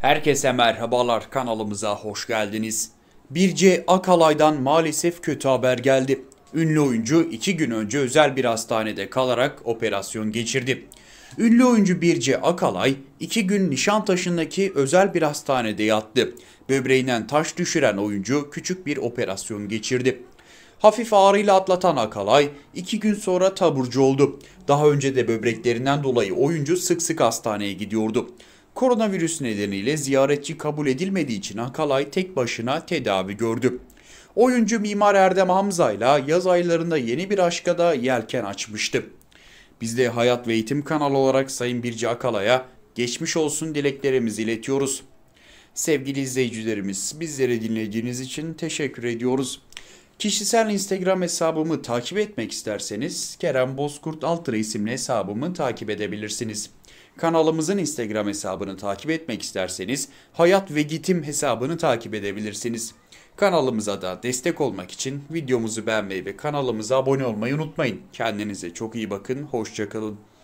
Herkese merhabalar kanalımıza hoş geldiniz. Birce Akalay'dan maalesef kötü haber geldi. Ünlü oyuncu iki gün önce özel bir hastanede kalarak operasyon geçirdi. Ünlü oyuncu Birce Akalay iki gün Nişantaşı'ndaki özel bir hastanede yattı. Böbreğinden taş düşüren oyuncu küçük bir operasyon geçirdi. Hafif ağrıyla atlatan Akalay iki gün sonra taburcu oldu. Daha önce de böbreklerinden dolayı oyuncu sık sık hastaneye gidiyordu. Koronavirüs nedeniyle ziyaretçi kabul edilmediği için Akalay tek başına tedavi gördü. Oyuncu Mimar Erdem Hamza ile yaz aylarında yeni bir aşka da yelken açmıştı. Biz de Hayat ve Eğitim kanalı olarak Sayın Birce Akalay'a geçmiş olsun dileklerimizi iletiyoruz. Sevgili izleyicilerimiz bizleri dinlediğiniz için teşekkür ediyoruz. Kişisel Instagram hesabımı takip etmek isterseniz Kerem Bozkurt Altıra isimli hesabımı takip edebilirsiniz. Kanalımızın Instagram hesabını takip etmek isterseniz Hayat ve Gitim hesabını takip edebilirsiniz. Kanalımıza da destek olmak için videomuzu beğenmeyi ve kanalımıza abone olmayı unutmayın. Kendinize çok iyi bakın, hoşçakalın.